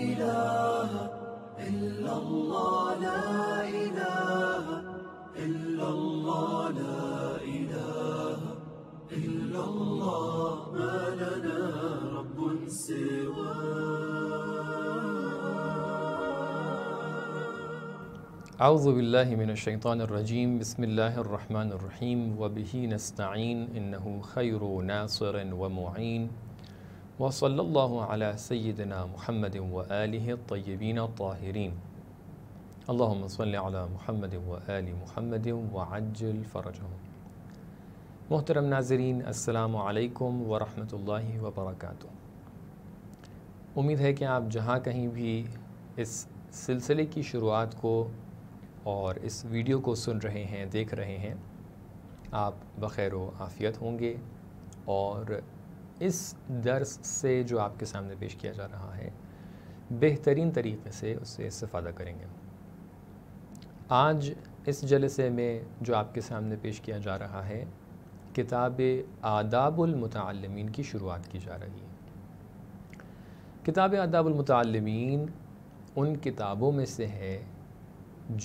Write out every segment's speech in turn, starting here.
إله إلا الله لا إله إلا الله لا إله إلا الله ما لنا رب سواه أعوذ بالله من الشيطان الرجيم بسم الله الرحمن الرحيم وبه نستعين إنه خير ناصر ومعين وصلى الله على سيدنا محمد وآله الطيبين الطاهرين اللهم صل على محمد وآل محمد وعجل فرجهم मोहतरम नाजरीन असलकम वरहमत ला वबरक उम्मीद है कि आप जहाँ कहीं भी इस सिलसिले की शुरुआत को और इस वीडियो को सुन रहे हैं देख रहे हैं आप बखैर आफ़ियत होंगे और इस दर्स से जो आपके सामने पेश किया जा रहा है बेहतरीन तरीके से उससे इस्तेफादा करेंगे आज इस जलसे में जो आपके सामने पेश किया जा रहा है किताब आदाबुलमतमीन की शुरुआत की जा रही है किताब आदाबुलमतमीन उन किताबों में से है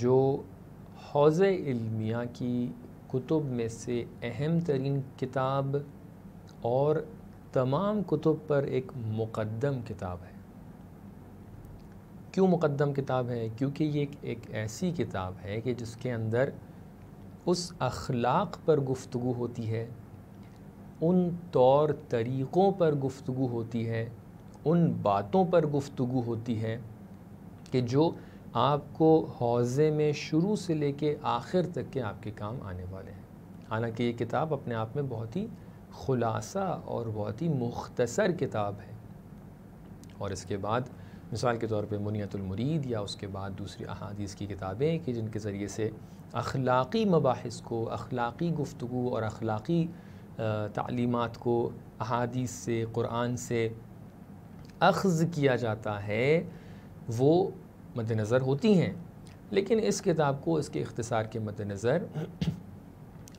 जो हौज़ इल्मिया की कुतुब में से अहम तरीन किताब और तमाम कुतुब पर एक मुकदम किताब है क्यों मुकदम किताब है क्योंकि ये एक, एक ऐसी किताब है कि जिसके अंदर उस अखलाक पर गुफ्तु होती है उन तौर तरीक़ों पर गुफ्तु होती है उन बातों पर गुफ्तु होती है कि जो आपको हौज़े में शुरू से लेके आखिर तक के आपके काम आने वाले हैं हालांकि ये किताब अपने आप में बहुत ही ख़ुलासा और बहुत ही मुख्तसर किताब है और इसके बाद मिसाल के तौर पर मुनीतुलमरीद या उसके बाद दूसरी अहादीस की किताबें कि जिनके ज़रिए से अखलाक़ी मबास को अखलाक़ी गुफ्तु और अखलाक़ी तालीमत को अहादीस से क़ुरान से अख्ज़ किया जाता है वो मद्दनज़र होती हैं लेकिन इस किताब को इसके अख्तसार के मद्दनज़र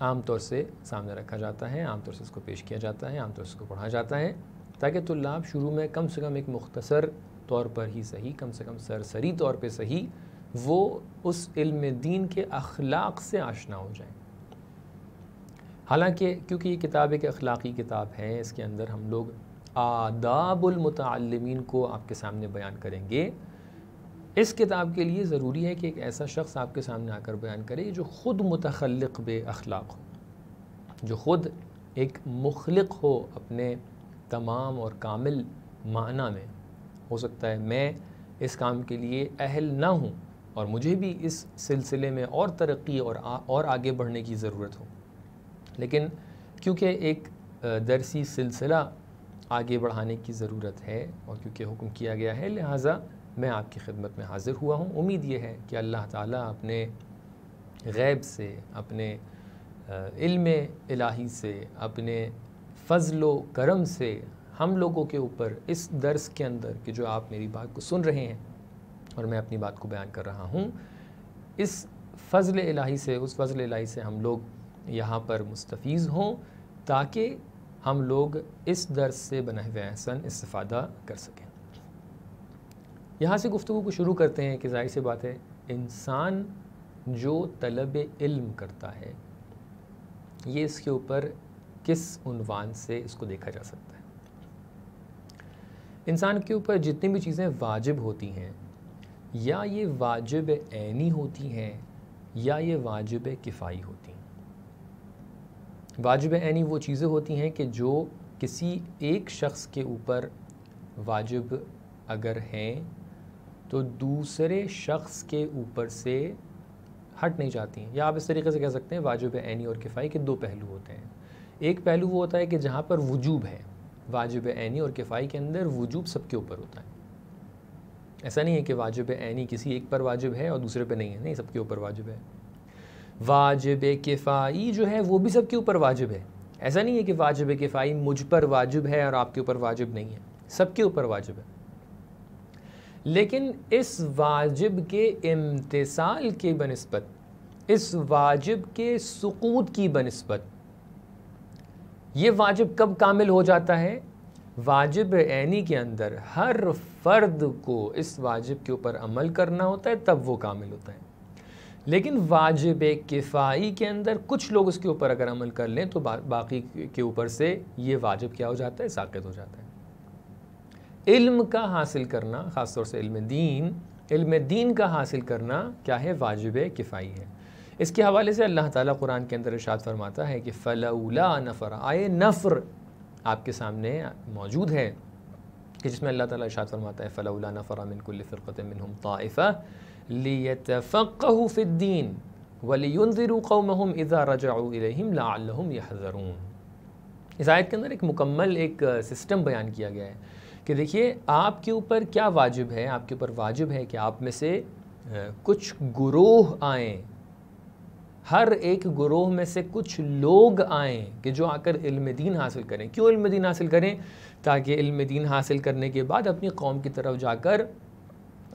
आमतौर से सामने रखा जाता है आमतौर से इसको पेश किया जाता है आमतौर से इसको पढ़ा जाता है ताकि तुल्लाब शुरू में कम से कम एक मुख्तसर तौर पर ही सही कम से कम सरसरी तौर पर सही वो उस इल्म दीन के अखलाक से आशना हो जाए हालांकि क्योंकि ये किताब एक अखलाकी किताब है इसके अंदर हम लोग आदाबुलमतमिन को आपके सामने बयान करेंगे इस किताब के लिए ज़रूरी है कि एक ऐसा शख्स आपके सामने आकर बयान करे जो ख़ुद मतखलक बे अखलाक हो जो ख़ुद एक मुखलक हो अपने तमाम और कामिल माना में हो सकता है मैं इस काम के लिए अहल ना हूँ और मुझे भी इस सिलसिले में और तरक्की और आ, और आगे बढ़ने की ज़रूरत हो लेकिन क्योंकि एक दरसी सिलसिला आगे बढ़ाने की ज़रूरत है और क्योंकि हुक्म किया गया है लिहाजा मैं आपकी खिदमत में हाज़िर हुआ हूँ उम्मीद ये है कि अल्लाह ताला अपने गैब से अपने इल्म इलाही से अपने फजलो करम से हम लोगों के ऊपर इस दर्स के अंदर कि जो आप मेरी बात को सुन रहे हैं और मैं अपनी बात को बयान कर रहा हूँ इस फजल इलाही से उस फजल इलाही से हम लोग यहाँ पर मुस्तफ़ हों ताकि हम लोग इस दर्स से बना हुए अहसन इस्ता कर सकें यहाँ से गुफ्तु को शुरू करते हैं कि जाहिर सी बात है इंसान जो तलब इल्म करता है ये इसके ऊपर किस उनवान से इसको देखा जा सकता है इंसान के ऊपर जितनी भी चीज़ें वाजिब होती हैं या ये वाजिब ऐनी होती हैं या ये वाजिब किफ़ाई होती हैं वाजिब ऐनी वो चीज़ें होती हैं कि जो किसी एक शख्स के ऊपर वाजिब अगर हैं तो दूसरे शख्स के ऊपर से हट नहीं जाती हैं या आप इस तरीके से कह सकते हैं वाजिब ऐनी और किफ़ाई के दो पहलू होते हैं एक पहलू वो होता है कि जहाँ पर वजूब है वाजिब ऐनी और किफ़ाई के अंदर वजूब सबके ऊपर होता है ऐसा नहीं है कि वाजिब ऐनी किसी एक पर वाजिब है और दूसरे पर नहीं है नहीं सबके ऊपर वाजिब है वाजिब किफ़ाई जो है वो भी सबके ऊपर वाजिब है ऐसा नहीं है कि वाजिब किफ़ाई मुझ पर वाजिब है और आपके ऊपर वाजिब नहीं है सबके ऊपर वाजिब है लेकिन इस वाजिब के इम्तिसाल के बनस्बत इस वाजिब के सकूत की बनस्बत ये वाजिब कब कामिल हो जाता है वाजिब ऐनी के अंदर हर फ़र्द को इस वाजिब के ऊपर अमल करना होता है तब वो कामिल होता है लेकिन वाजिब किफ़ाई के अंदर कुछ लोग उसके ऊपर अगर अमल कर लें तो बा, बाकी के ऊपर से ये वाजिब क्या हो जाता है साकित हो जाता है इल्म का हासिल करना ख़ास तौर से इल्म दीन इल्म दीन का हासिल करना क्या है वाजिब किफ़ाई है इसके हवाले से अल्लाह ताला कुरान के अंदर इरशाद फरमाता है कि फ़लाउला नफ़र आए नफ़र आपके सामने मौजूद है कि जिसमें अल्लाह ताला इरशाद फरमाता है फ़लाउला नफ़र मिनकुल फ़िरक़त मिनहुम ताइफ़ा लियतफ़क़हु फ़िद्दीन वलीजुरु क़ौमहुम इज़ा इलैहिम लाहम यहज़रून इस आयत के अंदर एक मुकम्मल एक सिस्टम बयान किया गया है कि देखिए आपके ऊपर क्या वाजिब है आपके ऊपर वाजिब है कि आप में से कुछ गुरोह आए हर एक गुरोह में से कुछ लोग आएँ कि जो आकर इल्म दीन हासिल करें क्यों इल्म दीन हासिल करें ताकि इल्म दीन हासिल करने के बाद अपनी कौम की तरफ जाकर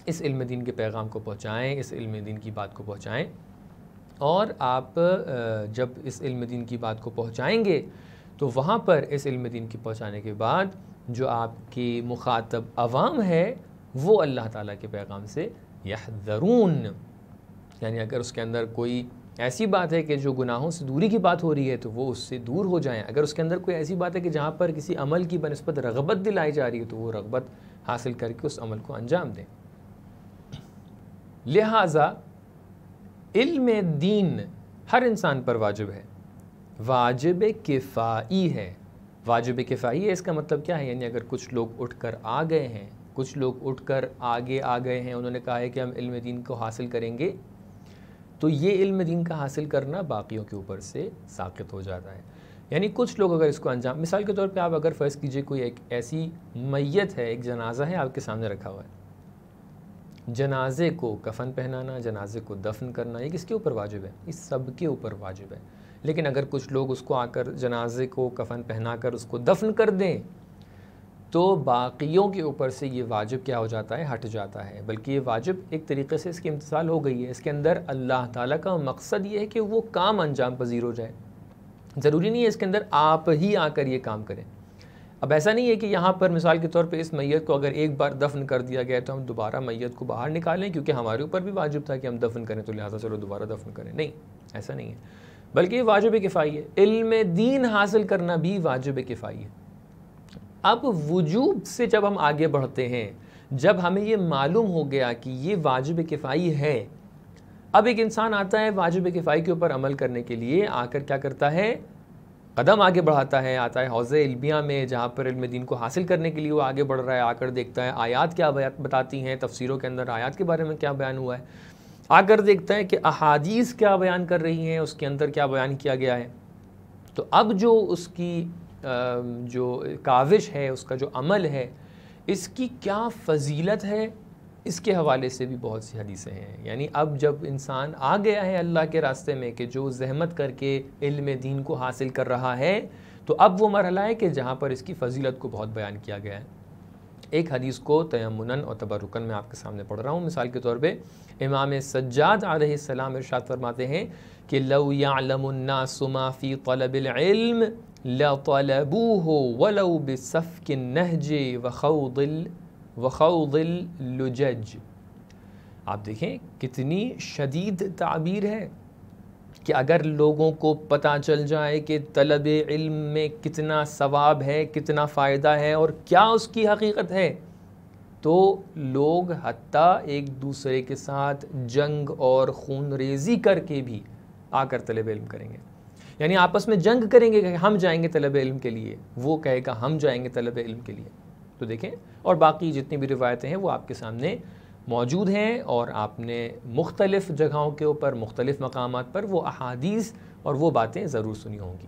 इस इल्म दीन के पैगाम को पहुँचाएँ इस इल्म दीन की बात को पहुँचाएँ और आप जब इस इल्म दीन की बात को पहुँचाएँगे तो वहाँ पर इस इल्म दीन की पहुँचाने के बाद जो आपकी मुखातब अवाम है वो अल्लाह ताला के पैगाम से यह दरून यानी अगर उसके अंदर कोई ऐसी बात है कि जो गुनाहों से दूरी की बात हो रही है तो वो उससे दूर हो जाएं अगर उसके अंदर कोई ऐसी बात है कि जहाँ पर किसी अमल की बनस्बत रगबत दिलाई जा रही है तो वो रगबत हासिल करके उस अमल को अंजाम दें लिहाजा इल्म दीन हर इंसान पर वाजिब है वाजिब किफ़ाई है वाजिब किफ़ाई है इसका मतलब क्या है यानी अगर कुछ लोग उठकर आ गए हैं कुछ लोग उठकर आगे आ गए हैं उन्होंने कहा है कि हम इल्म दीन को हासिल करेंगे तो ये इल्म दीन का हासिल करना बाकियों के ऊपर से साखित हो जाता है यानी कुछ लोग अगर इसको अंजाम मिसाल के तौर पे आप अगर फ़र्ज़ कीजिए कोई एक ऐसी मैत है एक जनाजा है आपके सामने रखा हुआ है जनाजे को कफन पहनाना जनाजे को दफन करना ये किसके ऊपर वाजिब है इस सब के ऊपर वाजिब है लेकिन अगर कुछ लोग उसको आकर जनाजे को कफन पहना कर उसको दफन कर दें तो बाकियों के ऊपर से ये वाजिब क्या हो जाता है हट जाता है बल्कि ये वाजिब एक तरीके से इसकी इम्तसाल हो गई है इसके अंदर अल्लाह ताला का मकसद ये है कि वो काम अंजाम पजीर हो जाए ज़रूरी नहीं है इसके अंदर आप ही आकर ये काम करें अब ऐसा नहीं है कि यहाँ पर मिसाल के तौर पे इस मैयत को अगर एक बार दफन कर दिया गया तो हम दोबारा मैयत को बाहर निकालें क्योंकि हमारे ऊपर भी वाजिब था कि हम दफन करें तो लिहाजा चलो दोबारा दफन करें नहीं ऐसा नहीं है बल्कि ये वाजब किफ़ाई है इल्म दीन हासिल करना भी वाजब किफ़ाई है अब वजूब से जब हम आगे बढ़ते हैं जब हमें ये मालूम हो गया कि ये वाजब किफ़ाई है अब एक इंसान आता है वाजब किफ़ाई के ऊपर अमल करने के लिए आकर क्या करता है कदम आगे बढ़ाता है आता है हौज़ इल्मिया में जहाँ पर इल्म दीन को हासिल करने के लिए वो आगे बढ़ रहा है आकर देखता है आयात क्या बताती हैं तफसीरों के अंदर आयात के बारे में क्या बयान हुआ है आकर देखता है कि अहादीस क्या बयान कर रही हैं उसके अंदर क्या बयान किया गया है तो अब जो उसकी जो काविश है उसका जो अमल है इसकी क्या फजीलत है इसके हवाले से भी बहुत सी हदीसें हैं यानी अब जब इंसान आ गया है अल्लाह के रास्ते में कि जो जहमत करके इल्म दीन को हासिल कर रहा है तो अब वो मरहला है कि जहाँ पर इसकी फजीलत को बहुत बयान किया गया है एक हदीस को तयमन और तबरुकन में आपके सामने पढ़ रहा हूँ मिसाल के तौर पर इमाम सज्जाद आलाम इर्शाद फरमाते हैं कि लयालमन्ना सुमाफ़ी तलबिल्म लबू हो वलऊ बफ़ के नहजे वख़ल आप देखें कितनी शदीद ताबीर है कि अगर लोगों को पता चल जाए कि तलब इल्म में कितना सवाब है कितना फ़ायदा है और क्या उसकी हकीकत है तो लोग हती एक दूसरे के साथ जंग और खून रेजी करके भी आकर तलब इल्म करेंगे यानी आपस में जंग करेंगे कि हम जाएंगे तलब इल्म के लिए वो कहेगा हम जाएंगे तलब इल्म के लिए तो देखें और बाकी जितनी भी रिवायतें हैं वो आपके सामने मौजूद हैं और आपने मुख्तलिफ़ जगहों के ऊपर मुख्तलिफ़ मकाम पर वो अहादीस और वो बातें ज़रूर सुनी होंगी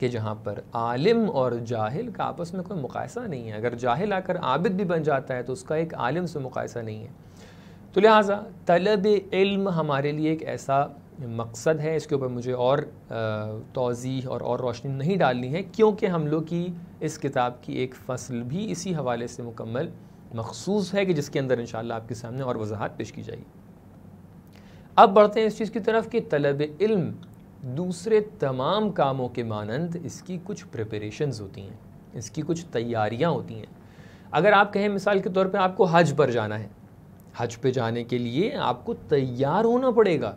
कि जहाँ पर आलिम और जाहिल का आपस में कोई मुकायसा नहीं है अगर जाहिल आकर आबिद भी बन जाता है तो उसका एक आलिम से मुकायसा नहीं है तो लिहाजा तलब इल्म हमारे लिए एक ऐसा मकसद है इसके ऊपर मुझे और तोज़ी और और रोशनी नहीं डालनी है क्योंकि हम लोग की इस किताब की एक फ़सल भी इसी हवाले से मुकम्मल मखसूस है कि जिसके अंदर इन आपके सामने और वजाहत पेश की जाएगी अब बढ़ते हैं इस चीज़ की तरफ कि तलब इल्म दूसरे तमाम कामों के मानंद इसकी कुछ प्रिपरेशंस होती हैं इसकी कुछ तैयारियाँ होती हैं अगर आप कहें मिसाल के तौर पर आपको हज पर जाना है हज पे जाने के लिए आपको तैयार होना पड़ेगा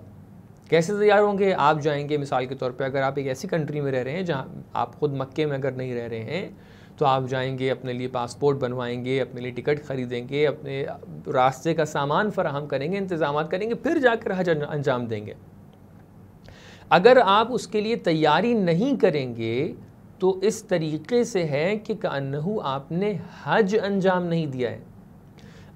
कैसे तैयार होंगे आप जाएंगे मिसाल के तौर पे अगर आप एक ऐसी कंट्री में रह रहे हैं जहाँ आप ख़ुद मक्के में अगर नहीं रह रहे हैं तो आप जाएंगे अपने लिए पासपोर्ट बनवाएंगे अपने लिए टिकट ख़रीदेंगे अपने रास्ते का सामान फराहम करेंगे इंतज़ाम करेंगे फिर जाकर हज अंजाम देंगे अगर आप उसके लिए तैयारी नहीं करेंगे तो इस तरीके से है कि कन्हू आपने हज अंजाम नहीं दिया है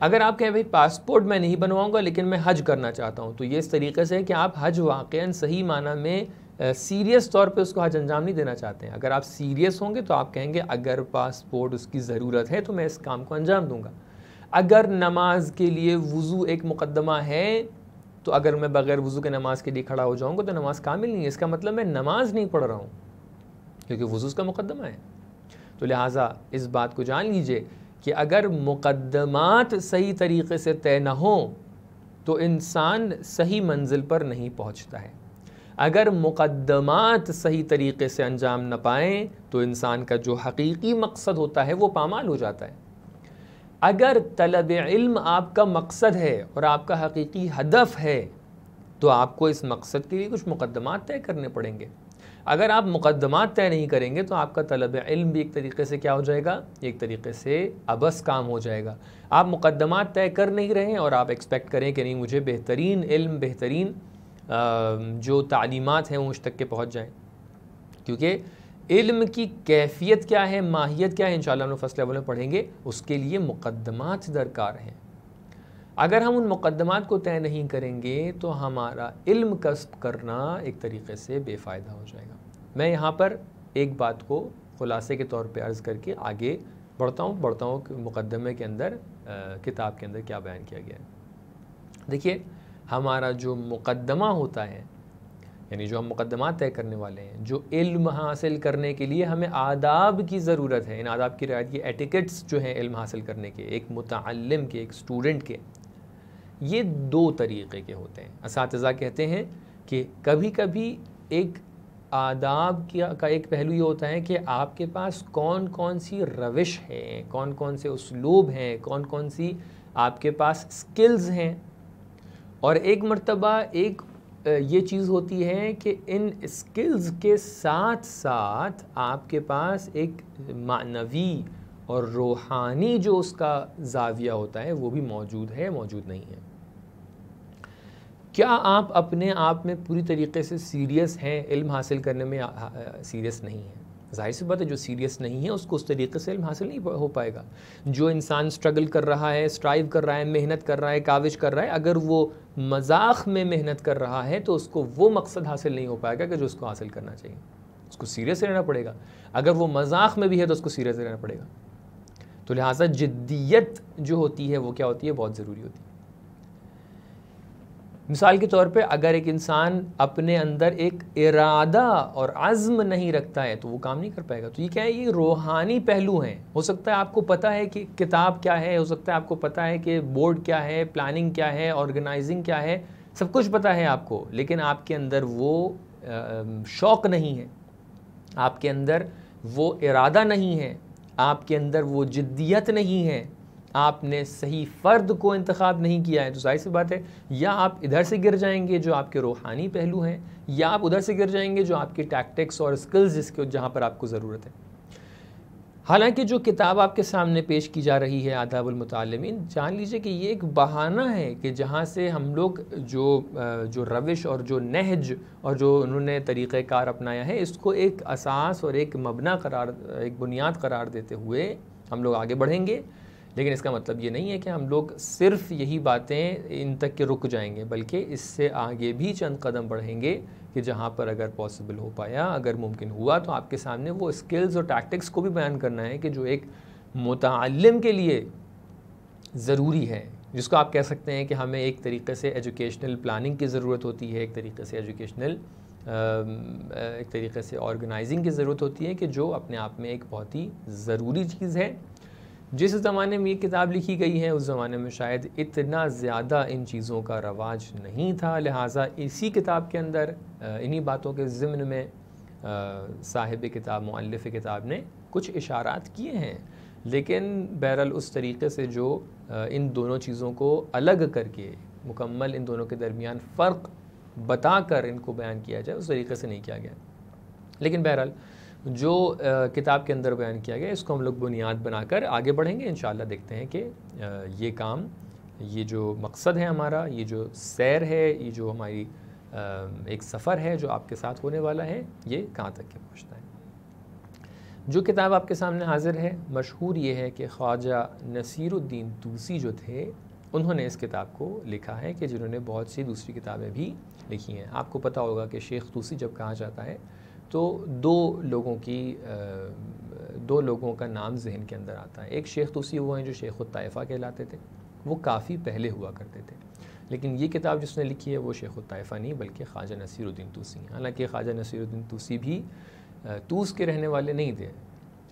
अगर आप कहें भाई पासपोर्ट मैं नहीं बनवाऊंगा लेकिन मैं हज करना चाहता हूं तो ये इस तरीके से है कि आप हज वाक़ सही माना में सीरियस तौर पे उसको हज अंजाम नहीं देना चाहते हैं अगर आप सीरियस होंगे तो आप कहेंगे अगर पासपोर्ट उसकी ज़रूरत है तो मैं इस काम को अंजाम दूंगा अगर नमाज के लिए वज़ू एक मुकदमा है तो अगर मैं बग़ैर वज़ू के नमाज के लिए खड़ा हो जाऊँगा तो नमाज कामिल नहीं है इसका मतलब मैं नमाज नहीं पढ़ रहा हूँ क्योंकि वज़ू उसका मुकदमा है तो लिहाजा इस बात को जान लीजिए कि अगर मुकदमात सही तरीके से तय ना हो तो इंसान सही मंजिल पर नहीं पहुँचता है अगर मुकदमात सही तरीके से अंजाम न पाएँ तो इंसान का जो हकीकी मकसद होता है वो पामाल हो जाता है अगर तलब इल्म आपका मकसद है और आपका हकीकी हदफ है तो आपको इस मकसद के लिए कुछ मुकदमात तय करने पड़ेंगे अगर आप मुकदमात तय नहीं करेंगे तो आपका तलब इल्म भी एक तरीके से क्या हो जाएगा एक तरीके से अबस काम हो जाएगा आप मुकदमात तय कर नहीं रहे हैं और आप एक्सपेक्ट करें कि नहीं मुझे बेहतरीन इल्म बेहतरीन जो तालीमत हैं वो उस तक के पहुँच जाएँ क्योंकि इल्म की कैफियत क्या है माहियत क्या है इन शाला फर्स्ट लेवल में पढ़ेंगे उसके लिए मुकदमात दरकार हैं अगर हम उन मुकदमात को तय नहीं करेंगे तो हमारा इल्म कस्ब करना एक तरीके से बेफ़ायदा हो जाएगा मैं यहाँ पर एक बात को ख़ुलासे के तौर पे अर्ज़ करके आगे बढ़ता हूँ बढ़ता हूँ मुकदमे के अंदर किताब के अंदर क्या बयान किया गया है देखिए हमारा जो मुकदमा होता है यानी जो हम मुकदमा तय करने वाले हैं जो इल्म हासिल करने के लिए हमें आदाब की ज़रूरत है इन आदाब की रियायत ये एटिकेट्स जो हैं इल्म हासिल करने के एक मुतम के एक स्टूडेंट के ये दो तरीके के होते हैं इस कहते हैं कि कभी कभी एक आदाब का एक पहलू ये होता है कि आपके पास कौन कौन सी रविश है कौन कौन से उसलूब हैं कौन कौन सी आपके पास स्किल्स हैं और एक मरतबा एक ये चीज़ होती है कि इन स्किल्स के साथ साथ आपके पास एक मानवी और रूहानी जो उसका जाविया होता है वो भी मौजूद है मौजूद नहीं है क्या आप अपने आप में पूरी तरीके से सीरियस हैं इल्म हासिल करने में सीरियस नहीं है जाहिर सी बात है जो सीरियस नहीं है उसको उस तरीके से इल्म हासिल नहीं हो पाएगा जो इंसान स्ट्रगल कर रहा है स्ट्राइव कर रहा है मेहनत कर रहा है काविश कर रहा है अगर वो मजाक में मेहनत कर रहा है तो उसको वो मकसद हासिल नहीं हो पाएगा कि जो उसको हासिल करना चाहिए उसको सीरियस रहना पड़ेगा अगर वो मजाक में भी है तो उसको सीरियस रहना पड़ेगा तो लिहाजा जिद्दियत जो होती है वो क्या होती है बहुत ज़रूरी होती है मिसाल के तौर पे अगर एक इंसान अपने अंदर एक इरादा और आज़म नहीं रखता है तो वो काम नहीं कर पाएगा तो ये क्या है ये रूहानी पहलू हैं हो सकता है आपको पता है कि किताब क्या है हो सकता है आपको पता है कि बोर्ड क्या है प्लानिंग क्या है ऑर्गेनाइजिंग क्या है सब कुछ पता है आपको लेकिन आपके अंदर वो शौक़ नहीं है आपके अंदर वो इरादा नहीं है आपके अंदर वो जिद्दियत नहीं है आपने सही फ़र्द को इंतखब नहीं किया है तो जाहिर सी बात है या आप इधर से गिर जाएंगे जो आपके रूहानी पहलू हैं या आप उधर से गिर जाएंगे जो आपके टैक्टिक्स और स्किल्स जिसके जहाँ पर आपको ज़रूरत है हालांकि जो किताब आपके सामने पेश की जा रही है आदाबलमतमिन जान लीजिए कि ये एक बहाना है कि जहाँ से हम लोग जो जो रविश और जो नहज और जो उन्होंने तरीक़ार अपनाया है इसको एक असास और एक मबना करार एक बुनियाद करार देते हुए हम लोग आगे बढ़ेंगे लेकिन इसका मतलब ये नहीं है कि हम लोग सिर्फ यही बातें इन तक के रुक जाएंगे बल्कि इससे आगे भी चंद कदम बढ़ेंगे कि जहाँ पर अगर पॉसिबल हो पाया अगर मुमकिन हुआ तो आपके सामने वो स्किल्स और टैक्टिक्स को भी बयान करना है कि जो एक मतलब के लिए ज़रूरी है जिसको आप कह सकते हैं कि हमें एक तरीके से एजुकेशनल प्लानिंग की ज़रूरत होती है एक तरीके से एजुकेशनल एक तरीके से ऑर्गेनाइजिंग की ज़रूरत होती है कि जो अपने आप में एक बहुत ही ज़रूरी चीज़ है जिस ज़माने में ये किताब लिखी गई है उस ज़माने में शायद इतना ज़्यादा इन चीज़ों का रवाज नहीं था लिहाजा इसी किताब के अंदर इन्हीं बातों के ज़िम्न में साहिब किताब मुल्फ किताब ने कुछ इशारात किए हैं लेकिन बहरहाल उस तरीके से जो इन दोनों चीज़ों को अलग करके मुकम्मल इन दोनों के दरमियान फ़र्क बताकर इनको बयान किया जाए उस तरीके से नहीं किया गया लेकिन बहरहाल जो किताब के अंदर बयान किया गया इसको हम लोग बुनियाद बनाकर आगे बढ़ेंगे इन देखते हैं कि ये काम ये जो मकसद है हमारा ये जो सैर है ये जो हमारी एक सफ़र है जो आपके साथ होने वाला है ये कहाँ तक के पहुँचता है जो किताब आपके सामने हाजिर है मशहूर ये है कि ख्वाजा नसीरुद्दीन तूसी जो थे उन्होंने इस किताब को लिखा है कि जिन्होंने बहुत सी दूसरी किताबें भी लिखी हैं आपको पता होगा कि शेख तूसी जब कहा जाता है तो दो लोगों की दो लोगों का नाम जहन के अंदर आता है एक शेख तोसी हुए हैं जो शेख ताइफ़ा कहलाते थे वो काफ़ी पहले हुआ करते थे लेकिन ये किताब जिसने लिखी है वो शेख ताइफ़ा नहीं बल्कि ख्वाजा नसीरुद्दीन तूसी हैं हालाँकि ख्वाजा नसीरुद्दीन तूसी भी तूस के रहने वाले नहीं थे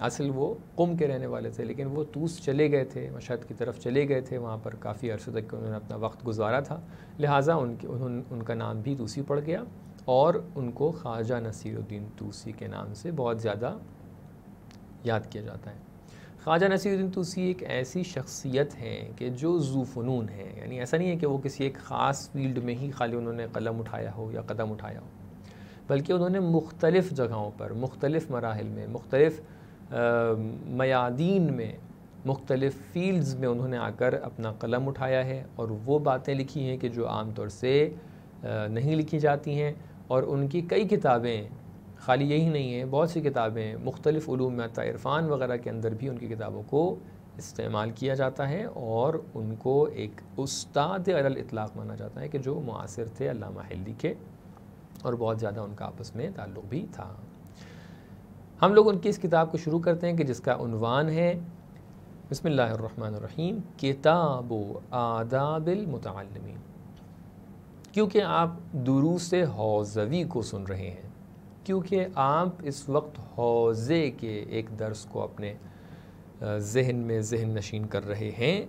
असल वो कुम के रहने वाले थे लेकिन वो तूस चले गए थे मशहद की तरफ चले गए थे वहाँ पर काफ़ी अरसे तक उन्होंने अपना वक्त गुजारा था लिहाजा उनके उन, उनका नाम भी तूसी पड़ गया और उनको ख्वाजा नसीरुद्दीन तूसी के नाम से बहुत ज़्यादा याद किया जाता है ख्वाजा नसीरुद्दीन तूसी एक ऐसी शख्सियत हैं कि जो जूफनून है यानी ऐसा नहीं है कि वो किसी एक ख़ास फील्ड में ही खाली उन्होंने कलम उठाया हो या कदम उठाया हो बल्कि उन्होंने मुख्तलिफ़ जगहों पर मुख्तलिफ़ मराहल में मुख्तलिफ़ मयादीन में मुख्तलिफ़ फ़ील्ड्स में उन्होंने आकर अपना कलम उठाया है और वो बातें लिखी हैं कि जो आम तौर से नहीं लिखी जाती हैं और उनकी कई किताबें खाली यही नहीं है बहुत सी किताबें मुख्तलिफ़ में आता इरफ़ान वगैरह के अंदर भी उनकी किताबों को इस्तेमाल किया जाता है और उनको एक उस्ताद अल इतलाक़ माना जाता है कि जो मुआसर थे अल्लामा के और बहुत ज़्यादा उनका आपस में ताल्लुक़ भी था हम लोग उनकी इस किताब को शुरू करते हैं कि जिसका उनवान है बसमीम किताब आदाबिल मुतमीन क्योंकि आप दुरू से हौजवी को सुन रहे हैं क्योंकि आप इस वक्त हौज़े के एक दर्स को अपने जहन में जहन नशीन कर रहे हैं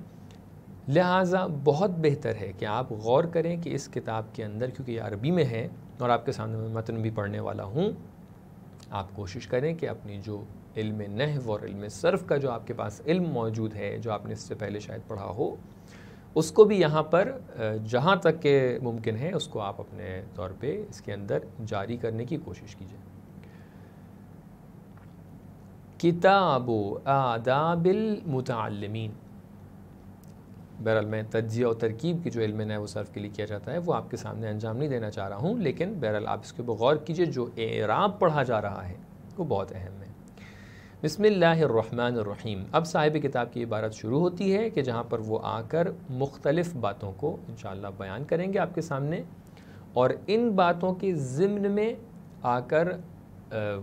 लिहाजा बहुत बेहतर है कि आप गौर करें कि इस किताब के अंदर क्योंकि ये अरबी में है और आपके सामने मैं मतन भी पढ़ने वाला हूँ आप कोशिश करें कि अपनी जो इल्म नहव और इल्म सर्फ का जो आपके पास इल्म मौजूद है जो आपने इससे पहले शायद पढ़ा हो उसको भी यहाँ पर जहाँ तक के मुमकिन है उसको आप अपने तौर पे इसके अंदर जारी करने की कोशिश कीजिए किताब आदाबिल मुतमिन बहरहाल मैं तजिया और तरकीब की जो इल्म है वो सर्फ के लिए किया जाता है वो आपके सामने अंजाम नहीं देना चाह रहा हूँ लेकिन बहरहाल आप इसके ऊपर गौर कीजिए जो एराब पढ़ा जा रहा है वो बहुत अहम है बिसमीम अब साहिब किताब की इबारत शुरू होती है कि जहाँ पर वो आकर मुख्तलफ़ बातों को इन बयान करेंगे आपके सामने और इन बातों के ज़िम्न में आकर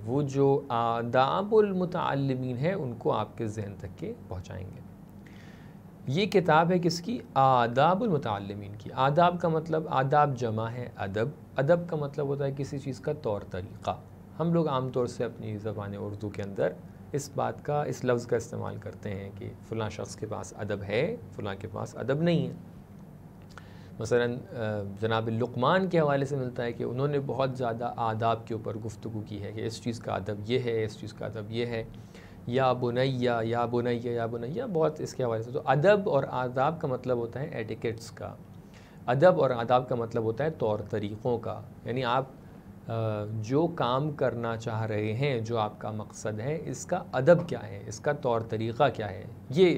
वो जो आदाबुलमतमीन है उनको आपके जहन तक के पहुँचाएँगे ये किताब है किसकी आदाबुलमतमीन की आदाब का मतलब आदाब जमा है अदब अदब का मतलब होता है किसी चीज़ का तौर तरीक़ा हम लोग आमतौर से अपनी ज़बान उर्दू के अंदर इस बात का इस लफ्ज़ का इस्तेमाल करते हैं कि फ़लाँ शख्स के पास अदब है फ़लाँ के पास अदब नहीं है मसलन जनाब लुकमान के हवाले से मिलता है कि उन्होंने बहुत ज़्यादा आदाब के ऊपर गुफ्तु की है कि इस चीज़ का अदब ये है इस चीज़ का अदब ये है या बुनैया या बुनैया या बुनैया बहुत इसके हवाले से तो अदब और आदाब का मतलब होता है एटिकेट्स का अदब और आदाब का मतलब होता है तौर तरीक़ों का यानी आप जो काम करना चाह रहे हैं जो आपका मकसद है इसका अदब क्या है इसका तौर तरीक़ा क्या है ये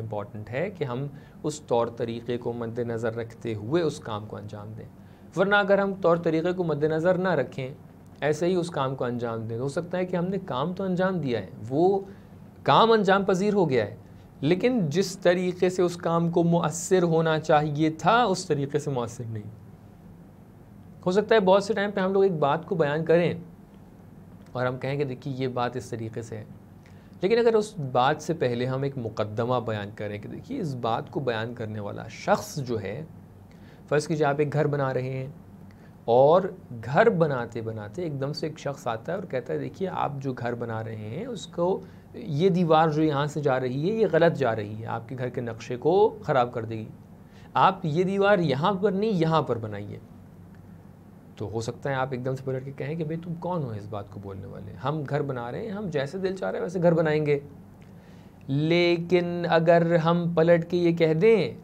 इम्पॉर्टेंट है कि हम उस तौर तरीक़े को मद्दनज़र रखते हुए उस काम को अंजाम दें वरना अगर हम तौर तरीक़े को मद्दनज़र ना रखें ऐसे ही उस काम को अंजाम दें हो सकता है कि हमने काम तो अंजाम दिया है वो काम अंजाम पजीर हो गया है लेकिन जिस तरीके से उस काम को मौसर होना चाहिए था उस तरीके से मौसर नहीं हो सकता है बहुत से टाइम पे हम लोग एक बात को बयान करें और हम कहेंगे देखिए ये बात इस तरीके से है लेकिन अगर उस बात से पहले हम एक मुकदमा बयान करें कि देखिए इस बात को बयान करने वाला शख्स जो है फ़र्ज़ कीजिए आप एक घर बना रहे हैं और घर बनाते बनाते एकदम से एक शख्स आता है और कहता है देखिए आप जो घर बना रहे हैं उसको ये दीवार जो यहाँ से जा रही है ये गलत जा रही है आपके घर के नक्शे को ख़राब कर देगी आप ये दीवार यहाँ पर नहीं यहाँ पर बनाइए तो हो सकता है आप एकदम से पलट के कहें कि भाई तुम कौन हो इस बात को बोलने वाले हम घर बना रहे हैं हम जैसे दिल चाह रहे हैं वैसे घर बनाएंगे लेकिन अगर हम पलट के ये कह दें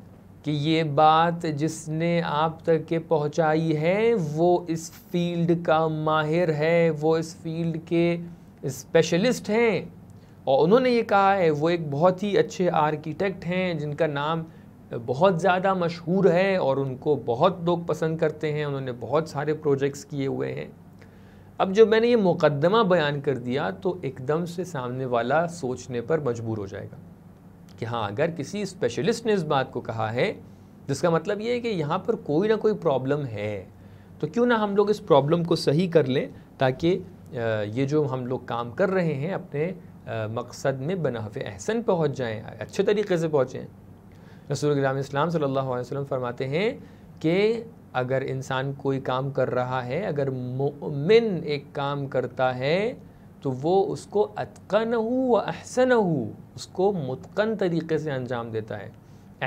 कि ये बात जिसने आप तक के पहुंचाई है वो इस फील्ड का माहिर है वो इस फील्ड के स्पेशलिस्ट हैं और उन्होंने ये कहा है वो एक बहुत ही अच्छे आर्किटेक्ट हैं जिनका नाम बहुत ज़्यादा मशहूर है और उनको बहुत लोग पसंद करते हैं उन्होंने बहुत सारे प्रोजेक्ट्स किए हुए हैं अब जब मैंने ये मुकदमा बयान कर दिया तो एकदम से सामने वाला सोचने पर मजबूर हो जाएगा कि हाँ अगर किसी स्पेशलिस्ट ने इस बात को कहा है जिसका मतलब ये है कि यहाँ पर कोई ना कोई प्रॉब्लम है तो क्यों ना हम लोग इस प्रॉब्लम को सही कर लें ताकि ये जो हम लोग काम कर रहे हैं अपने मकसद में बनाफ एहसन पहुँच जाएँ अच्छे तरीके से पहुँचें रसूल ग्राम इस्लाम सल्लल्लाहु अलैहि वसल्लम फरमाते हैं कि अगर इंसान कोई काम कर रहा है अगर मुमिन एक काम करता है तो वो उसको अतकन व अहसन हो उसको मुतकन तरीके से अंजाम देता है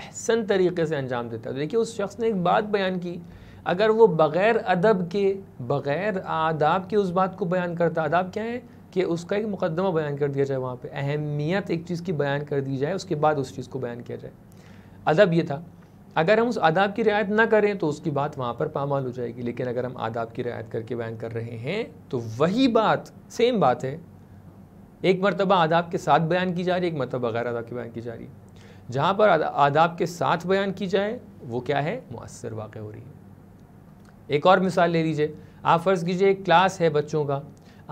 अहसन तरीके से अंजाम देता है देखिए उस शख्स ने एक बात बयान की अगर वो बग़ैर अदब के बग़ैर आदाब के उस बात को बयान करता आदाब क्या है कि उसका एक मुकदमा बयान कर दिया जाए वहाँ पे अहमियत एक चीज़ की बयान कर दी जाए उसके बाद उस चीज़ को बयान किया जाए अदब ये था अगर हम उस आदाब की रियायत ना करें तो उसकी बात वहाँ पर पामाल हो जाएगी लेकिन अगर हम आदाब की रियायत करके बयान कर रहे हैं तो वही बात सेम बात है एक मरतबा आदाब के साथ बयान की जा रही है एक मरतबा गैर आदाब की बयान की जा रही है जहाँ पर आदाब के साथ बयान की जाए वो क्या है मौसर वाक़ हो रही है एक और मिसाल ले लीजिए आप फ़र्ज़ कीजिए एक क्लास है बच्चों का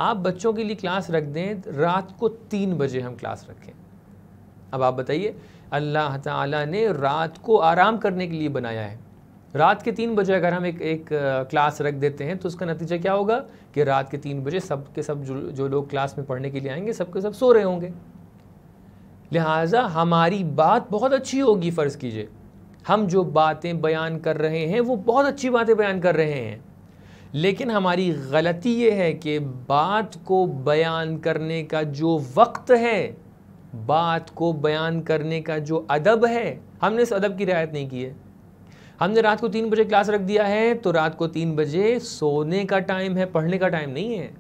आप बच्चों के लिए क्लास रख दें रात को तीन बजे हम क्लास रखें अब आप बताइए अल्लाह ताला ने रात को आराम करने के लिए बनाया है रात के तीन बजे अगर हम एक एक क्लास रख देते हैं तो उसका नतीजा क्या होगा कि रात के तीन बजे सब के सब जो जो लोग क्लास में पढ़ने के लिए आएंगे सब के सब सो रहे होंगे लिहाजा हमारी बात बहुत अच्छी होगी फ़र्ज़ कीजिए हम जो बातें बयान कर रहे हैं वो बहुत अच्छी बातें बयान कर रहे हैं लेकिन हमारी गलती ये है कि बात को बयान करने का जो वक्त है बात को बयान करने का जो अदब है हमने इस अदब की रियायत नहीं की है हमने रात को तीन बजे क्लास रख दिया है तो रात को तीन बजे सोने का टाइम है पढ़ने का टाइम नहीं है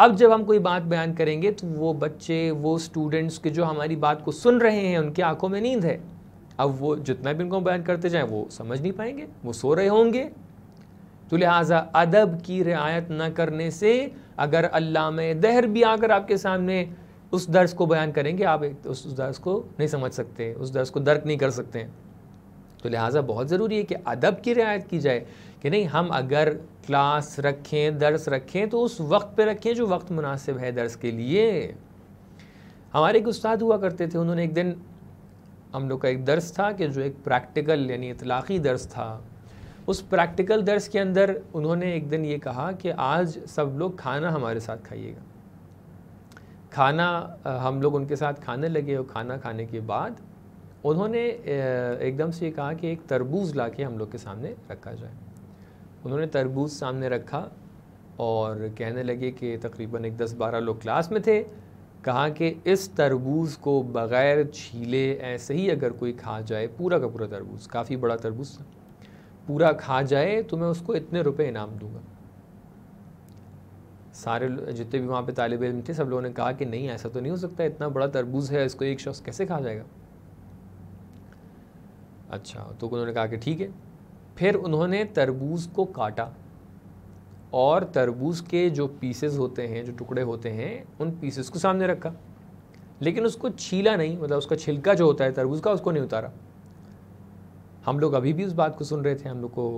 अब जब हम कोई बात बयान करेंगे तो वो बच्चे वो स्टूडेंट्स के जो हमारी बात को सुन रहे हैं उनकी आंखों में नींद है अब वो जितना भी उनको बयान करते जाएं वो समझ नहीं पाएंगे वो सो रहे होंगे तो लिहाजा अदब की रियायत ना करने से अगर अल्लाह में दहर भी आकर आपके सामने उस दर्श को बयान करेंगे आप एक उस दर्श को नहीं समझ सकते उस दर्श को दर्क नहीं कर सकते हैं तो लिहाजा बहुत ज़रूरी है कि अदब की रियायत की जाए कि नहीं हम अगर क्लास रखें दर्स रखें तो उस वक्त पे रखें जो वक्त मुनासिब है दर्स के लिए हमारे एक उस्ताद हुआ करते थे उन्होंने एक दिन हम लोग का एक दर्स था कि जो एक प्रैक्टिकल यानी इतलाक़ी दर्स था उस प्रैक्टिकल दर्स के अंदर उन्होंने एक दिन ये कहा कि आज सब लोग खाना हमारे साथ खाइएगा खाना हम लोग उनके साथ खाने लगे और खाना खाने के बाद उन्होंने एकदम से ये कहा कि एक तरबूज ला के हम लोग के सामने रखा जाए उन्होंने तरबूज सामने रखा और कहने लगे कि तकरीबन एक दस बारह लोग क्लास में थे कहा कि इस तरबूज को बग़ैर छीले ऐसे ही अगर कोई खा जाए पूरा का पूरा तरबूज काफ़ी बड़ा तरबूज था पूरा खा जाए तो मैं उसको इतने रुपए इनाम दूंगा सारे जितने भी वहाँ पे तालब इलम थे सब लोगों ने कहा कि नहीं ऐसा तो नहीं हो सकता इतना बड़ा तरबूज है इसको एक शख्स कैसे खा जाएगा अच्छा तो उन्होंने कहा कि ठीक है फिर उन्होंने तरबूज को काटा और तरबूज के जो पीसेस होते हैं जो टुकड़े होते हैं उन पीसेस को सामने रखा लेकिन उसको छीला नहीं मतलब उसका छिलका जो होता है तरबूज का उसको नहीं उतारा हम लोग अभी भी उस बात को सुन रहे थे हम लोग को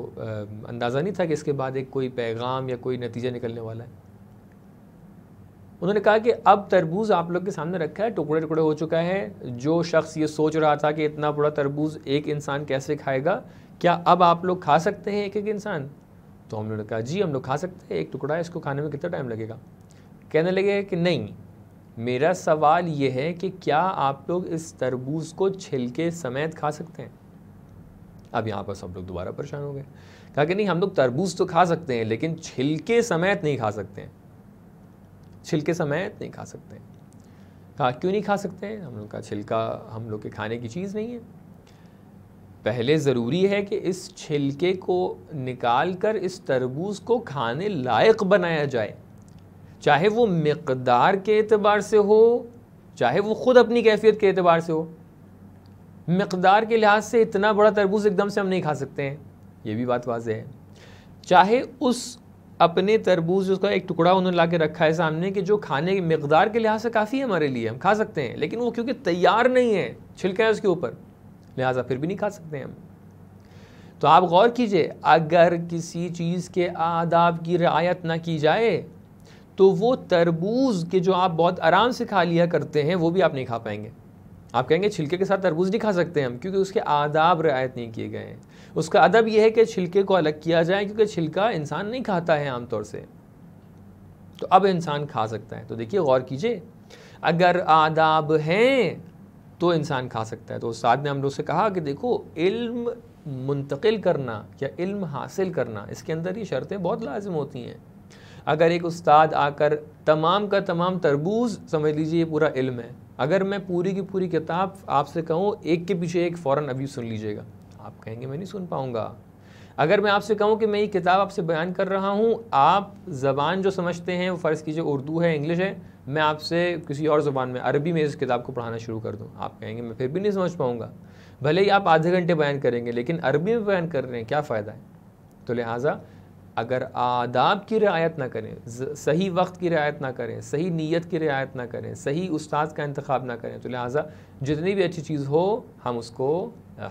अंदाज़ा नहीं था कि इसके बाद एक कोई पैगाम या कोई नतीजा निकलने वाला है उन्होंने कहा कि अब तरबूज आप लोग के सामने रखा है टुकड़े टुकड़े हो चुका है जो शख्स ये सोच रहा था कि इतना बड़ा तरबूज एक इंसान कैसे खाएगा क्या अब आप लोग खा सकते हैं एक एक इंसान तो हम लोगों ने कहा जी हम लोग खा सकते हैं एक टुकड़ा है इसको खाने में कितना टाइम लगेगा कहने लगे कि नहीं मेरा सवाल ये है कि क्या आप लोग इस तरबूज को छिलके समेत खा सकते हैं अब यहाँ पर सब लोग दोबारा परेशान हो गए कहा कि नहीं हम लोग तरबूज तो खा सकते हैं लेकिन छिलके समेत नहीं खा सकते हैं छिलके समेत नहीं खा सकते कहा क्यों नहीं खा सकते हम लोग का छिलका हम लोग के खाने की चीज़ नहीं है पहले ज़रूरी है कि इस छिलके को निकाल कर इस तरबूज को खाने लायक बनाया जाए चाहे वो मकदार के अतबार से हो चाहे वो ख़ुद अपनी कैफियत के अतबार से हो मकदार के लिहाज से इतना बड़ा तरबूज एकदम से हम नहीं खा सकते हैं ये भी बात वाज है चाहे उस अपने तरबूज उसका एक टुकड़ा उन्होंने ला के रखा है सामने कि जो खाने की मकदार के लिहाज से काफ़ी है हमारे लिए हम खा सकते हैं लेकिन वो क्योंकि तैयार नहीं है छिलका है उसके ऊपर लिहाजा फिर भी नहीं खा सकते हम तो आप गौर कीजिए अगर किसी चीज़ के आदाब की रियायत ना की जाए तो वो तरबूज के जो आप बहुत आराम से खा लिया करते हैं वो भी आप नहीं खा पाएंगे आप कहेंगे छिलके के साथ तरबूज नहीं खा सकते हम क्योंकि उसके आदाब रियायत नहीं किए गए हैं उसका अदब यह है कि छिलके को अलग किया जाए क्योंकि छिलका इंसान नहीं खाता है आमतौर से तो अब इंसान खा सकता है तो देखिए गौर कीजिए अगर आदाब हैं तो इंसान खा सकता है तो उस्ताद ने हम लोग से कहा कि देखो इल्म मुंतकिल करना या इल्म हासिल करना इसके अंदर ये शर्तें बहुत लाजम होती हैं अगर एक उस्ताद आकर तमाम का तमाम तरबूज समझ लीजिए ये पूरा इल्म है अगर मैं पूरी की पूरी किताब आपसे कहूँ एक के पीछे एक फ़ौरन अभी सुन लीजिएगा आप कहेंगे मैं नहीं सुन पाऊँगा अगर मैं आपसे कहूँ कि मैं ये किताब आपसे बयान कर रहा हूँ आप ज़बान जो समझते हैं वो फ़र्ज़ कीजिए उर्दू है इंग्लिश है मैं आपसे किसी और ज़बान में अरबी में इस किताब को पढ़ाना शुरू कर दूँ आप कहेंगे मैं फिर भी नहीं समझ पाऊँगा भले ही आप आधे घंटे बयान करेंगे लेकिन अरबी में बयान कर रहे हैं क्या फ़ायदा है तो लिहाजा अगर आदाब की रियायत ना करें सही वक्त की रियायत ना करें सही नीयत की रियायत ना करें सही उस्ताद का इंतखब ना करें तो लिहाजा जितनी भी अच्छी चीज़ हो हम उसको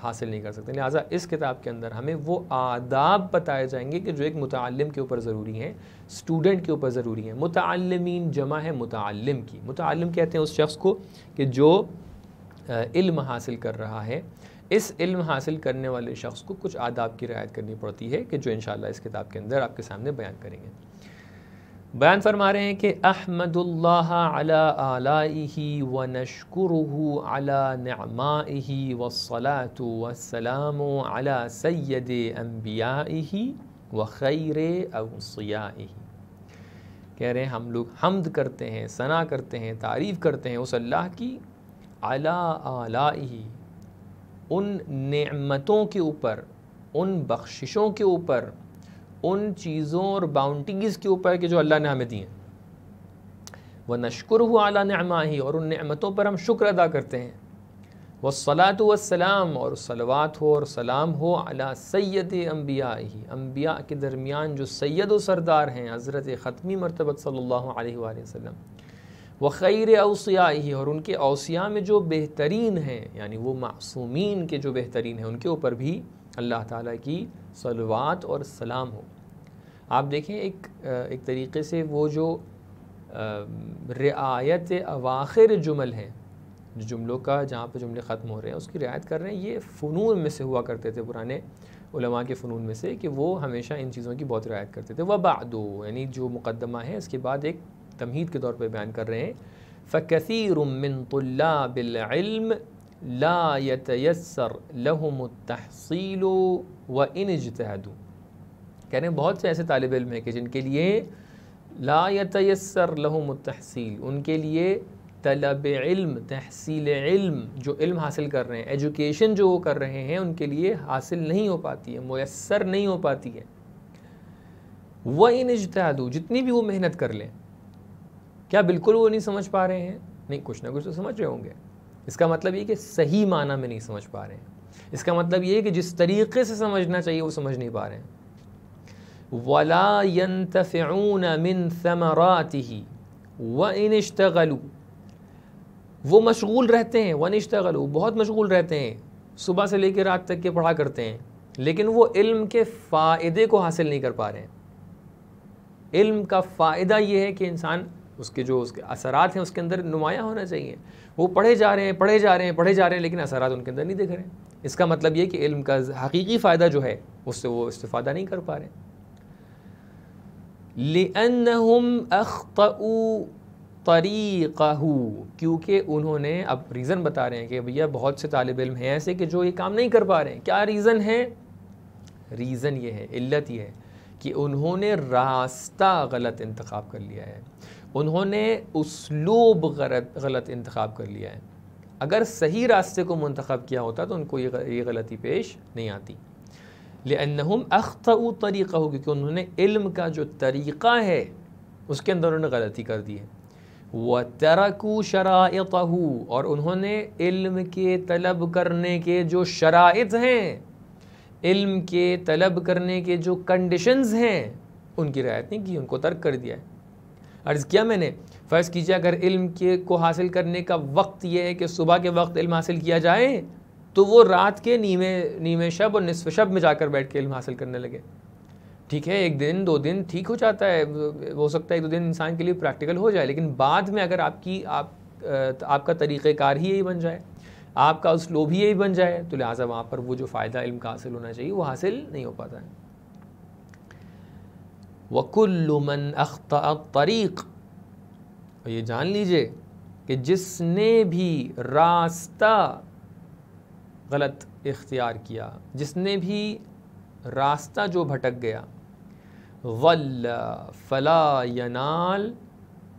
हासिल नहीं कर सकते लिहाजा इस किताब के अंदर हमें वो आदाब बताए जाएंगे कि जो एक मुतम के ऊपर ज़रूरी हैं स्टूडेंट के ऊपर ज़रूरी हैं मुतमीन जमा है मुतम की मुतम कहते हैं उस शख्स को कि जो इल्म हासिल कर रहा है इस इल्म हासिल करने वाले शख्स को कुछ आदाब की रियायत करनी पड़ती है कि जो इन इस किताब के अंदर आपके सामने बयान करेंगे बयान फरमा रहे हैं कि अहमदुल्लाह अला व नशकुरुहु अला नमाही वसलाम अला सैद अम्बिया व खैर अवसिया कह रहे हैं हम लोग हमद करते हैं सना करते हैं तारीफ़ करते हैं उस अल्लाह की अला आलाइही उन नमतों के ऊपर उन बख्शिशों के ऊपर उन चीज़ों और बाउंटीज़ के ऊपर कि जो अल्लाह ने हमें दी हैं व नशकुर अला नमा ही और उन नमतों पर हम शुक्र अदा करते हैं व सलात वसलाम और सलवात हो और सलाम हो अला सैद अम्बिया ही अम्बिया के दरमियान जो सैद व सरदार हैं हज़रत ख़त्मी मरतबत सल्ला वसम व खैर अवसिया ही और उनके अवसिया में जो बेहतरीन हैं यानी वो मासूमीन के जो बेहतरीन हैं उनके ऊपर भी अल्लाह ताली की सलवात और सलाम हो आप देखें एक एक तरीके से वो जो रियायत अवाखिर जुमल हैं जो जुमलों का जहाँ पर जुमले ख़त्म हो रहे हैं उसकी रियायत कर रहे हैं ये फ़नून में से हुआ करते थे पुराने उलमा के फ़नून में से कि वो हमेशा इन चीज़ों की बहुत रियायत करते थे वबादो यानी जो मुकदमा है इसके बाद एक तमहीद के तौर पर बयान कर रहे हैं फ़कसी रमिन बिल لا يتيسر لهم التحصيل व इन इजतहदू कह रहे हैं बहुत से ऐसे तालब इम हैं कि जिनके लिए ला यतयसर लहम तहसील उनके लिए तलब इल्म तहसील इल्म जो इल्म हासिल कर रहे हैं एजुकेशन जो वो कर रहे हैं उनके लिए हासिल नहीं हो पाती है मैसर नहीं हो पाती है वह इन इजतहादू जितनी भी वो मेहनत कर लें क्या बिल्कुल वो नहीं समझ पा रहे हैं नहीं कुछ ना कुछ तो समझ रहे होंगे इसका मतलब ये कि सही माना में नहीं समझ पा रहे हैं इसका मतलब ये कि जिस तरीके से समझना चाहिए वो समझ नहीं पा रहे हैं वला यंतफ़ून मिन समराती व इनशतगलू वो मशगूल रहते हैं वन इश्तगलू बहुत मशगूल रहते हैं सुबह से लेकर रात तक के पढ़ा करते हैं लेकिन वो इल्म के फ़ायदे को हासिल नहीं कर पा रहे हैं इल्म का फ़ायदा ये है कि इंसान उसके जो उसके असरात हैं उसके अंदर नुमाया होना चाहिए वो पढ़े जा रहे हैं पढ़े जा रहे हैं पढ़े जा रहे हैं लेकिन असरात उनके अंदर नहीं दिख रहे इसका मतलब ये कि इल्म का हकीकी फ़ायदा जो है उससे वो इस्ता नहीं कर पा रहे लिअन्नहुम क्योंकि उन्होंने अब रीज़न बता रहे हैं कि भैया बहुत से तालब इल्म हैं ऐसे कि जो ये काम नहीं कर पा रहे हैं क्या रीज़न है रीज़न ये है इल्लत ये है कि उन्होंने रास्ता गलत इंतखब कर लिया है उन्होंने उसलूब गलत गलत इंतखब कर लिया है अगर सही रास्ते को मंतखब किया होता तो उनको ये ये गलती पेश नहीं आती लेम अख्त तरीक़ा हो क्योंकि उन्होंने इल्म का जो तरीक़ा है उसके अंदर उन्होंने गलती कर दी है व तरकू शरात और उन्होंने इल्म के तलब करने के जो शरात हैं इल्म के तलब करने के जो कंडीशंस हैं उनकी रियायत नहीं की उनको तर्क कर दिया है अर्ज़ किया मैंने फ़र्ज़ कीजिए अगर इल्म के को हासिल करने का वक्त यह है कि सुबह के वक्त इल्म हासिल किया जाए तो वो रात के नीमे नीमे शब और नसफ शब में जाकर बैठ के इल्म हासिल करने लगे ठीक है एक दिन दो दिन ठीक हो जाता है हो सकता है एक दो दिन इंसान के लिए प्रैक्टिकल हो जाए लेकिन बाद में अगर आपकी आप आपका तरीक़ेकार ही यही बन जाए आपका उस लोभ ही यही बन जाए तो लिहाजा वहाँ पर वो जो फ़ायदा इल्म का हासिल होना चाहिए वो हासिल नहीं हो पाता है वकुल्लमन अख्ता तरीक़ और ये जान लीजिए कि जिसने भी रास्ता गलत इख्तियार किया जिसने भी रास्ता जो भटक गया वल फला यनाल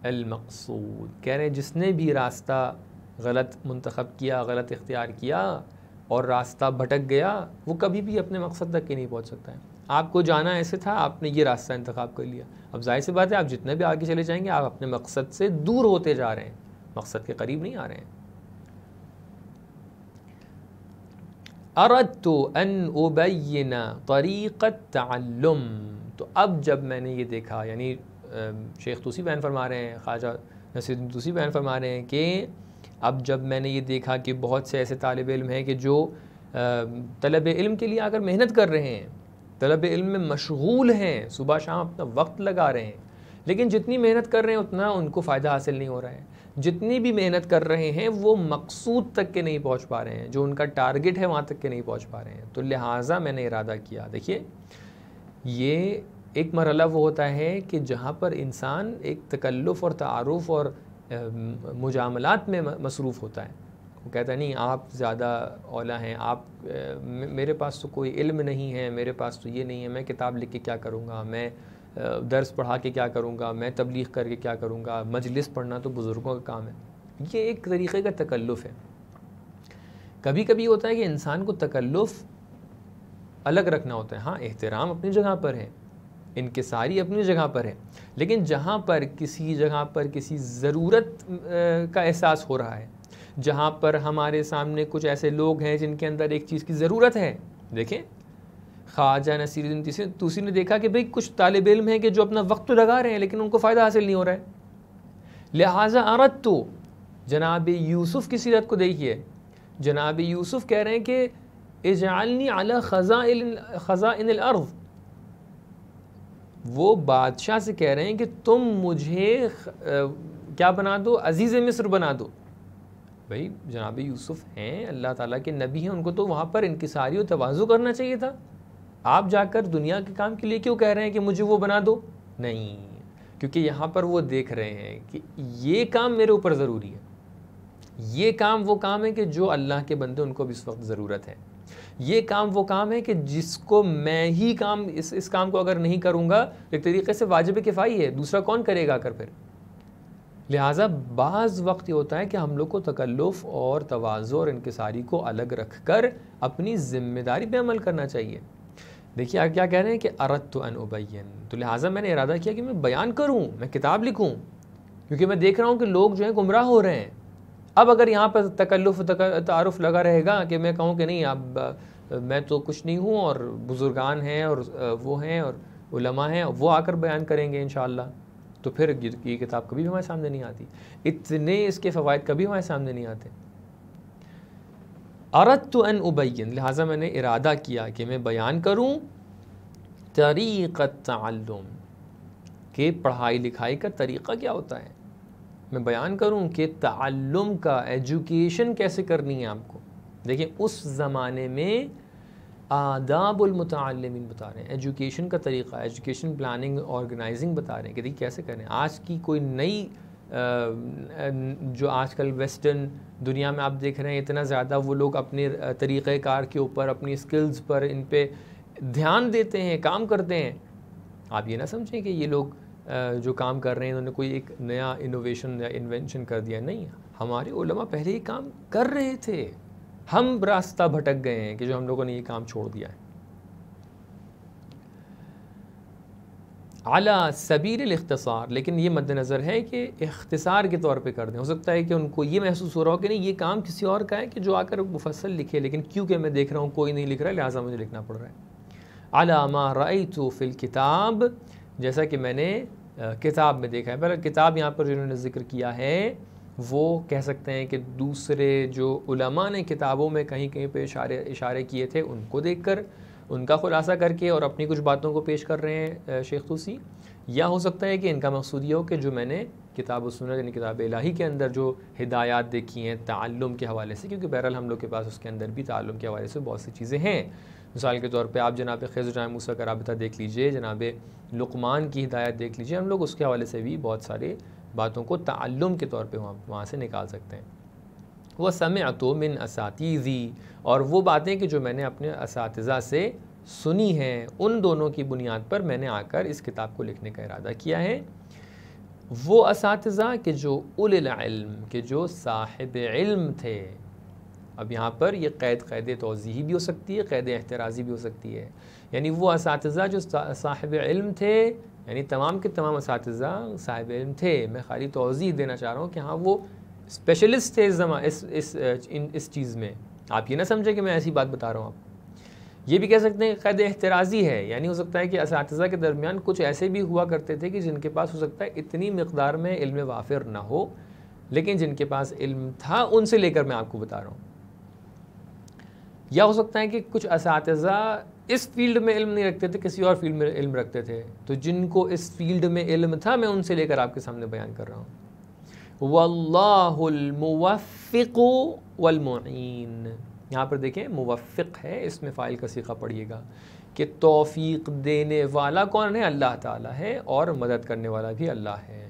अलमकसूद कह रहे हैं जिसने भी रास्ता गलत मंतखब किया गलत इख्तियार किया और रास्ता भटक गया वो कभी भी अपने मकसद तक ही नहीं पहुंच सकता है आपको जाना ऐसे था आपने ये रास्ता इंतखब कर लिया अब जाहिर सी बात है आप जितने भी आगे चले जाएंगे आप अपने मकसद से दूर होते जा रहे हैं मकसद के करीब नहीं आ रहे हैं अरत तो अन ओबैना तरीक़त तो अब जब मैंने ये देखा यानी शेख तूसी बहन फरमा रहे हैं ख्वाजा नसरुद्दीन तुसी बहन फरमा रहे हैं कि अब जब मैंने ये देखा कि बहुत से ऐसे तालब इम हैं कि जो तलब इल्म के लिए आकर मेहनत कर रहे हैं तलब इल्म में मशगूल हैं सुबह शाम अपना वक्त लगा रहे हैं लेकिन जितनी मेहनत कर रहे हैं उतना उनको फ़ायदा हासिल नहीं हो रहा है जितनी भी मेहनत कर रहे हैं वो मकसूद तक के नहीं पहुंच पा रहे हैं जो उनका टारगेट है वहाँ तक के नहीं पहुंच पा रहे हैं तो लिहाजा मैंने इरादा किया देखिए ये एक मरला वो होता है कि जहाँ पर इंसान एक तकल्लुफ़ और तारफ़ और मुजामलात में मसरूफ़ होता है वो कहता है नहीं आप ज़्यादा औला हैं आप मेरे पास तो कोई इल्म नहीं है मेरे पास तो ये नहीं है मैं किताब लिख के क्या करूँगा मैं दर्स पढ़ा के क्या करूँगा मैं तबलीग करके क्या करूँगा मजलिस पढ़ना तो बुज़ुर्गों का काम है ये एक तरीक़े का तकल्लुफ़ है कभी कभी होता है कि इंसान को तकल्लुफ़ अलग रखना होता है हाँ एहतराम अपनी जगह पर है इनके सारी अपनी जगह पर है लेकिन जहाँ पर किसी जगह पर किसी ज़रूरत का एहसास हो रहा है जहाँ पर हमारे सामने कुछ ऐसे लोग हैं जिनके अंदर एक चीज़ की ज़रूरत है देखें ख्वाजा नसीरुद्दीन तीसरी तूसी ने देखा कि भाई कुछ तालब इल्म हैं कि जो अपना वक्त तो लगा रहे हैं लेकिन उनको फ़ायदा हासिल नहीं हो रहा है लिहाजा अरत तो जनाब यूसुफ़ की सीरत को देखिए जनाब यूसुफ़ कह रहे हैं कि इजालनी अला ख़ज़ा ख़ज़ा इन अर्ज़ वो बादशाह से कह रहे हैं कि तुम मुझे आ, क्या बना दो अजीज़ मिस्र बना दो भाई जनाब यूसुफ हैं अल्लाह ताला के नबी हैं उनको तो वहाँ पर इनकसारी और तोज़ु करना चाहिए था आप जाकर दुनिया के काम के लिए क्यों कह रहे हैं कि मुझे वो बना दो नहीं क्योंकि यहाँ पर वो देख रहे हैं कि ये काम मेरे ऊपर ज़रूरी है ये काम वो काम है कि जो अल्लाह के बंदे उनको भी इस वक्त ज़रूरत है ये काम वो काम है कि जिसको मैं ही काम इस इस काम को अगर नहीं करूँगा तो एक तरीके से वाजिब किफ़ाई है दूसरा कौन करेगा आकर फिर लिहाजा बाज़ वक्त ये होता है कि हम लोग को तकल्लुफ़ और तोज़ो और इनकसारी को अलग रख कर अपनी ज़िम्मेदारी पर अमल करना चाहिए देखिए आप क्या कह रहे हैं कि अरत तो अनबैन तो लिहाजा मैंने इरादा किया कि मैं बयान करूँ मैं किताब लिखूँ क्योंकि मैं देख रहा हूँ कि लोग जो है गुमराह हो रहे हैं अब अगर यहाँ पर तकल्लुफ तारफ़ लगा रहेगा कि मैं कहूँ कि नहीं आप मैं तो कुछ नहीं हूँ और बुज़ुर्गान हैं और वो हैं और उलमा हैं वो आकर बयान करेंगे इन तो फिर ये किताब कभी भी हमारे सामने नहीं आती इतने इसके फ़वाद कभी हमारे सामने नहीं आते अरत तो अन उबैन लिहाजा मैंने इरादा किया कि मैं बयान करूँ तरीक़त तल्लुम के पढ़ाई लिखाई का तरीक़ा क्या होता है मैं बयान करूं कि तल्लम का एजुकेशन कैसे करनी है आपको देखिए उस ज़माने में आदाबलमतमिन बता रहे हैं एजुकेशन का तरीक़ा एजुकेशन प्लानिंग ऑर्गेनाइजिंग बता रहे हैं कि देखिए कैसे करें आज की कोई नई जो आजकल वेस्टर्न दुनिया में आप देख रहे हैं इतना ज़्यादा वो लोग अपने तरीक़ार के ऊपर अपनी स्किल्स पर इन पर ध्यान देते हैं काम करते हैं आप ये ना समझें कि ये लोग जो काम कर रहे हैं उन्होंने कोई एक नया इनोवेशन या इन्वेंशन कर दिया नहीं हमारे उलमा पहले ही काम कर रहे थे हम रास्ता भटक गए हैं कि जो हम लोगों ने ये काम छोड़ दिया है आला सबीर इख्तसार लेकिन ये मद्दनज़र है कि इख्तसार के तौर पे कर दें हो सकता है कि उनको ये महसूस हो रहा हो कि नहीं ये काम किसी और का है कि जो आकर मुफसल लिखे लेकिन क्योंकि मैं देख रहा हूँ कोई नहीं लिख रहा लिहाजा मुझे लिखना पड़ रहा है आला मा रई तो फिल किताब जैसा कि मैंने किताब में देखा है पर किताब यहाँ पर जिन्होंने ज़िक्र किया है वो कह सकते हैं कि दूसरे जो उलमा ने किताबों में कहीं कहीं पे इशारे इशारे किए थे उनको देखकर उनका खुलासा करके और अपनी कुछ बातों को पेश कर रहे हैं शेख तूसी या हो सकता है कि इनका मकसूद ये हो कि जो मैंने किताब सुनत यानी किताब इलाही के अंदर जो हिदायत देखी हैं तालुम के हवाले से क्योंकि बहरहाल हम लोग के पास उसके अंदर भी तालुम के हवाले से बहुत सी चीज़ें हैं मिसाल के तौर पर आप जनाब खेज जनाब मूसा का रबता देख लीजिए जनाब लकमान की हिदायत देख लीजिए हम लोग उसके हवाले से भी बहुत सारे बातों को तालुम के तौर पर वहाँ वहाँ से निकाल सकते हैं वह समय अतो मिन असातीजी और वो बातें कि जो मैंने अपने इस से सुनी हैं उन दोनों की बुनियाद पर मैंने आकर इस किताब को लिखने का इरादा किया है वो इस के जो उलम के जो साहिब इल्म थे अब यहाँ पर ये कैद कैद तोज़ी भी हो सकती है कैद एहतराज़ी भी हो सकती है यानी वो इस जो साहिब इल्म थे यानी तमाम के तमाम इस साहिब इल्म थे मैं खाली तोज़ी देना चाह रहा हूँ कि हाँ वो स्पेशलिस्ट थे इस इस इस, इस चीज़ में आप ये ना समझें कि मैं ऐसी बात बता रहा हूँ आपको ये भी कह सकते हैं कैद एहतराज़ी है यानी हो सकता है कि इस के दरमियान कुछ ऐसे भी हुआ करते थे कि जिनके पास हो सकता है इतनी मकदार में इल्म वाफिर ना हो लेकिन जिनके पास इल्म था उनसे लेकर मैं आपको बता रहा हूँ या हो सकता है कि कुछ इस इस फील्ड में इल्म नहीं रखते थे किसी और फील्ड में इल्म रखते थे तो जिनको इस फील्ड में इल्म था मैं उनसे लेकर आपके सामने बयान कर रहा हूँ वल्लाफ़िक वलमोन यहाँ पर देखें मुवफ़ है इसमें फ़ाइल का सीखा पढ़िएगा कि तोफ़ी देने वाला कौन है अल्लाह ताला है और मदद करने वाला भी अल्लाह है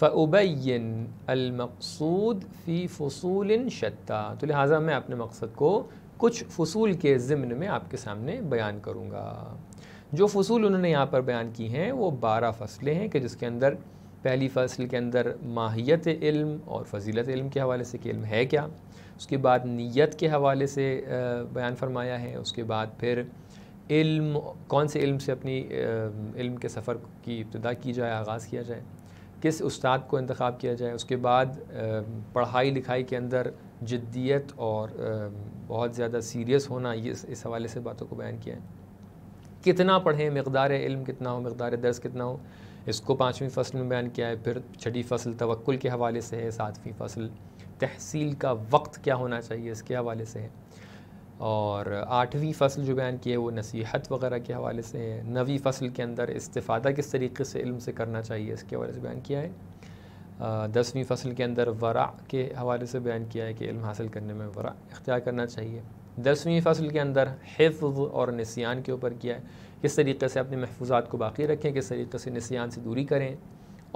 फ़ुबैन अलमकसूद फ़ी फसूल शत्ता तो लिहाजा मैं अपने मकसद को कुछ फसूल के ज़िमन में आपके सामने बयान करूँगा जो फसूल उन्होंने यहाँ पर बयान की हैं वो बारह फसलें हैं कि जिसके अंदर पहली फसल के अंदर माहियत इल्म और फजीलत इल्म के हवाले से कि इल्म है क्या उसके बाद नीयत के हवाले से बयान फरमाया है उसके बाद फिर इल्म कौन से इल्म से अपनी इल्म के सफ़र की इब्तदा की जाए आगाज़ किया जाए किस उस्ताद को इंतखब किया जाए उसके बाद पढ़ाई लिखाई के अंदर जद्दीत और बहुत ज़्यादा सीरियस होना ये इस हवाले से बातों को बयान किया है कितना पढ़ें मकदार इल्म कितना हो मकदार दर्स कितना हो इसको पाँचवीं फ़सल में बयान किया है फिर छठी फ़सल तवक्ल के हवाले से है सातवीं फ़सल तहसील का वक्त क्या होना चाहिए इसके हवाले से है और आठवीं फसल जो बयान की है वो नसीहत वगैरह के हवाले से है नवी फसल के अंदर इस्तादा किस तरीके से इल्म से करना चाहिए इसके हवाले से बयान किया है दसवीं फसल के अंदर वरा के हवाले से बयान किया है कि इल्म हासिल करने में वरा इख्तियार करना चाहिए दसवीं फसल के अंदर हिफ और नसियान के ऊपर किया है किस तरीके से अपने महफूजात को बाकी रखें किस तरीके से नसीान से दूरी करें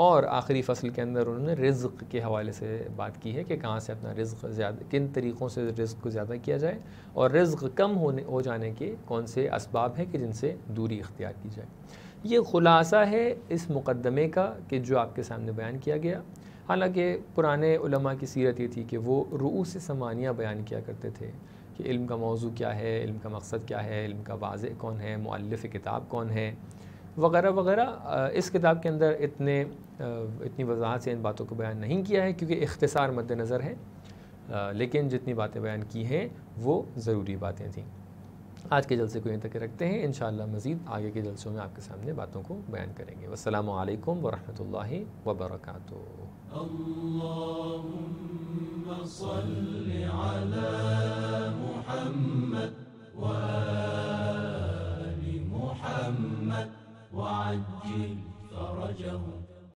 और आखिरी फसल के अंदर उन्होंने रिज्क के हवाले से बात की है कि कहाँ से अपना रिज्क ज़्यादा किन तरीक़ों से रिज्क को ज़्यादा किया जाए और रिज्क कम होने हो जाने के कौन से इसबाब हैं कि जिनसे दूरी इख्तियार की जाए ये ख़ुलासा है इस मुकदमे का कि जो आपके सामने बयान किया गया हालांकि पुराने उलमा की सीरत ये थी कि वो से समानियाँ बयान किया करते थे कि इल्म का मौजू क्या है इल्म का मकसद क्या है इल्म का वाज कौन है मुल्फ़ किताब कौन है वगैरह वगैरह इस किताब के अंदर इतने इतनी वजाहत से इन बातों को बयान नहीं किया है क्योंकि इख्तसार मद्दनज़र है लेकिन जितनी बातें बयान की हैं वो ज़रूरी बातें थीं आज के जलसे को यहीं तक रखते हैं इन मज़ीद आगे के जलसों में आपके सामने बातों को बयान करेंगे वालकम वरहमल वबरक وعجل فرجهم